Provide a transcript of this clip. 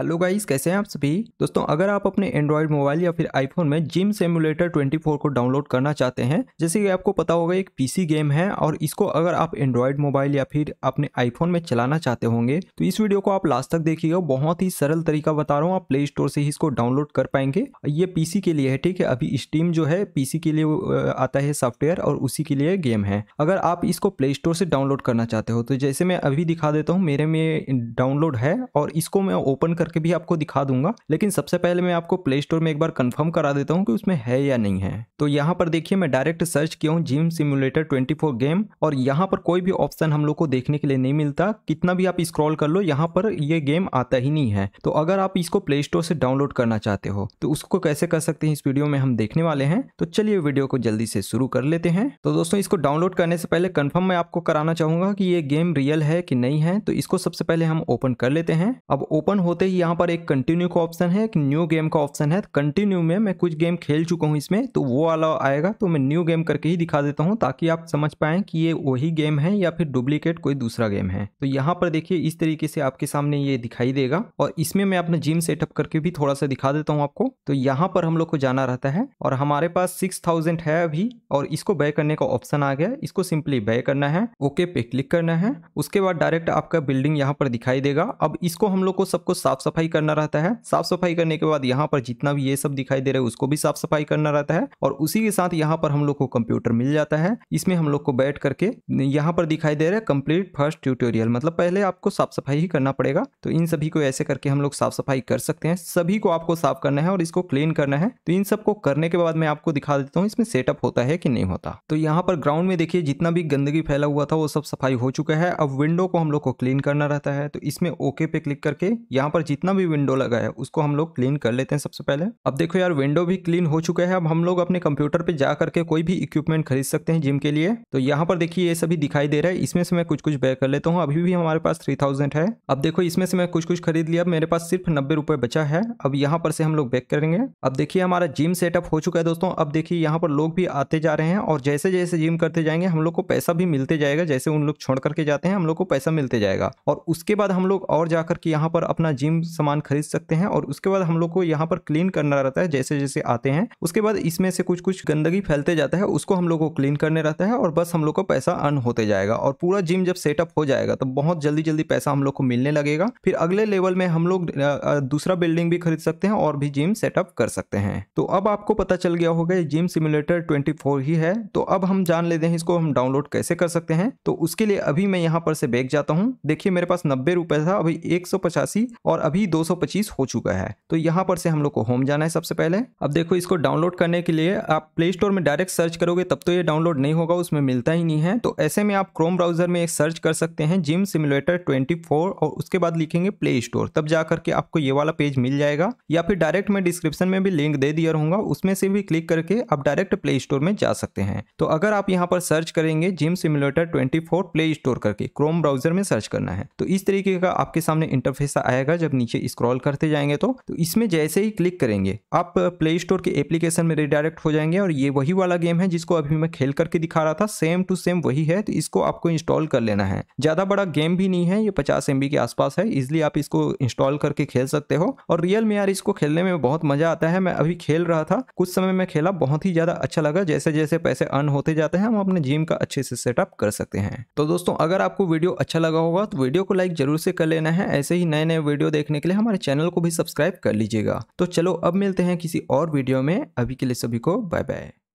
hello guys कैसे हैं आप सभी दोस्तों अगर आप अपने एंड्रॉयड मोबाइल या फिर आईफोन में जिम सिमुलेटर 24 को डाउनलोड करना चाहते हैं जैसे कि आपको पता होगा एक पीसी गेम है और इसको अगर आप एंड्रॉयड मोबाइल या फिर अपने आईफोन में चलाना चाहते होंगे तो इस वीडियो को आप लास्ट तक देखिएगा बहुत ही सरल तरीका बता रहा हूँ आप प्ले स्टोर से ही इसको डाउनलोड कर पाएंगे ये पीसी के लिए है ठीक है अभी स्टीम जो है पीसी के लिए आता है सॉफ्टवेयर और उसी के लिए गेम है अगर आप इसको प्ले स्टोर से डाउनलोड करना चाहते हो तो जैसे मैं अभी दिखा देता हूँ मेरे में डाउनलोड है और इसको मैं ओपन कर करके भी आपको दिखा दूंगा लेकिन सबसे पहले मैं आपको प्ले स्टोर में एक बार कंफर्म करा देता हूँ कि उसमें है या नहीं है तो यहाँ पर देखिए मैं डायरेक्ट सर्च किया हूँ जिम सिमुलेटर ट्वेंटी गेम और यहाँ पर कोई भी ऑप्शन हम लोग को देखने के लिए नहीं मिलता कितना भी आप स्क्रॉल कर लो यहाँ पर ये गेम आता ही नहीं है तो अगर आप इसको प्ले स्टोर से डाउनलोड करना चाहते हो तो उसको कैसे कर सकते हैं इस वीडियो में हम देखने वाले हैं तो चलिए वीडियो को जल्दी से शुरू कर लेते हैं तो दोस्तों इसको डाउनलोड करने से पहले कन्फर्म मैं आपको कराना चाहूंगा कि ये गेम रियल है कि नहीं है तो इसको सबसे पहले हम ओपन कर लेते हैं अब ओपन होते ही यहाँ पर एक कंटिन्यू का ऑप्शन है एक न्यू गेम का ऑप्शन है कंटिन्यू में मैं कुछ गेम खेल चुका हूँ इसमें तो वो वाला आएगा तो मैं न्यू गेम करके ही दिखा देता हूँ ताकि आप समझ पाएँ कि ये वही गेम है या फिर डुप्लीकेट कोई दूसरा गेम है तो यहाँ पर देखिए इस तरीके से आपके सामने ये दिखाई देगा और इसमें मैं अपना जिम सेटअप करके भी थोड़ा सा दिखा देता हूँ आपको तो यहाँ पर हम लोग को जाना रहता है और हमारे पास सिक्स है अभी और इसको बय करने का ऑप्शन आ गया इसको सिंपली बय करना है ओके पे क्लिक करना है उसके बाद डायरेक्ट आपका बिल्डिंग यहाँ पर दिखाई देगा अब इसको हम लोग को सबको साफ सफाई करना रहता है साफ सफाई करने के बाद यहाँ पर जितना भी ये सब दिखाई दे रहा है उसको भी साफ सफाई करना रहता है और उसी के साथ यहाँ पर हम लोग को कंप्यूटर मिल जाता है इसमें हम लोग को बैठ करके यहाँ पर दिखाई दे रहा है कंप्लीट फर्स्ट ट्यूटोरियल मतलब पहले आपको साफ सफाई ही करना पड़ेगा तो इन सभी को ऐसे करके हम लोग साफ सफाई कर सकते हैं सभी को आपको साफ करना है और इसको क्लीन करना है तो इन सबको करने के बाद मैं आपको दिखा देता हूँ इसमें सेटअप होता है कि नहीं होता तो यहाँ पर ग्राउंड में देखिए जितना भी गंदगी फैला हुआ था वो सब सफाई हो चुका है अब विंडो को हम लोग को क्लीन करना रहता है तो इसमें ओके पे क्लिक करके यहाँ पर जितना भी विंडो लगा है उसको हम लोग क्लीन कर लेते हैं सबसे पहले अब देखो यार विंडो भी क्लीन हो चुका है अब हम लोग अपने कंप्यूटर पे जा करके कोई भी इक्विपमेंट खरीद सकते हैं जिम के लिए तो यहाँ पर देखिए ये सभी दिखाई दे रहा है इसमें से मैं कुछ कुछ बे कर लेता हूँ अभी भी हमारे पास थ्री है अब देखो इसमें से मैं कुछ कुछ खरीद लिया मेरे पास सिर्फ नब्बे बचा है अब यहाँ पर से हम लोग बैक करेंगे अब देखिए हमारा जिम सेटअप हो चुका है दोस्तों अब देखिए यहाँ पर लोग भी आते जा रहे हैं और जैसे जैसे जिम करते जाएंगे हम लोग को पैसा भी मिलते जाएगा जैसे उन लोग छोड़ करके जाते हैं हम लोग को पैसा मिलते जाएगा और उसके बाद हम लोग और जाकर के यहाँ पर अपना जिम सामान खरीद सकते हैं और उसके बाद हम लोग को यहाँ पर क्लीन करना रहता है जैसे जैसे आते हैं उसके बाद इसमें से कुछ कुछ गंदगी फैलते जाता है उसको हम लोग को क्लीन करने रहता है और बस हम लोग को पैसा अर्न होते जाएगा और पूरा जिम जब सेटअप हो जाएगा तो बहुत जल्दी जल्दी पैसा हम लोग को मिलने लगेगा फिर अगले लेवल में हम लोग दूसरा बिल्डिंग भी खरीद सकते हैं और भी जिम सेटअप कर सकते हैं तो अब आपको पता चल गया होगा जिम सिमुलेटर ट्वेंटी ही है तो अब हम जान लेते हैं इसको हम डाउनलोड कैसे कर सकते हैं तो उसके लिए अभी मैं यहाँ पर से बैग जाता हूँ देखिए मेरे पास नब्बे रुपए था अभी एक और अभी 225 हो चुका है तो यहाँ पर से हम लोग को होम जाना है सबसे पहले अब देखो इसको डाउनलोड करने के लिए आप प्ले स्टोर में डायरेक्ट सर्च करोगे तब तो ये डाउनलोड नहीं होगा उसमें मिलता ही नहीं है तो ऐसे में आप क्रोम ब्राउजर में एक सर्च कर सकते हैं जिम सिमुलेटर 24 और उसके बाद लिखेंगे प्ले स्टोर तब जा करके आपको ये वाला पेज मिल जाएगा या फिर डायरेक्ट मैं डिस्क्रिप्शन में भी लिंक दे दिया रहूंगा उसमें से भी क्लिक करके आप डायरेक्ट प्ले स्टोर में जा सकते हैं तो अगर आप यहाँ पर सर्च करेंगे gym simulator twenty Play Store करके क्रोम ब्राउजर में सर्च करना है तो इस तरीके का आपके सामने इंटरफेस आएगा जब नीचे स्क्रॉल करते जाएंगे तो, तो इसमें जैसे ही क्लिक करेंगे आप प्ले स्टोर के एप्लीकेशन में रिडायरेक्ट हो जाएंगे और ये वही वाला गेम है जिसको अभी मैं खेल करके दिखा रहा था सेम टू सेम वही है तो इसको आपको इंस्टॉल कर लेना है ज़्यादा बड़ा गेम भी नहीं है ये पचास एम के आसपास है इसलिए आप इसको इंस्टॉल करके खेल सकते हो और रियल में यार इसको खेलने में बहुत मज़ा आता है मैं अभी खेल रहा था कुछ समय में खेला बहुत ही ज़्यादा अच्छा लगा जैसे जैसे पैसे अर्न होते जाते हैं हम अपने जिम का अच्छे से सेटअप कर सकते हैं तो दोस्तों अगर आपको वीडियो अच्छा लगा होगा तो वीडियो को लाइक जरूर से कर लेना है ऐसे ही नए नए वीडियो देख देखने के लिए हमारे चैनल को भी सब्सक्राइब कर लीजिएगा तो चलो अब मिलते हैं किसी और वीडियो में अभी के लिए सभी को बाय बाय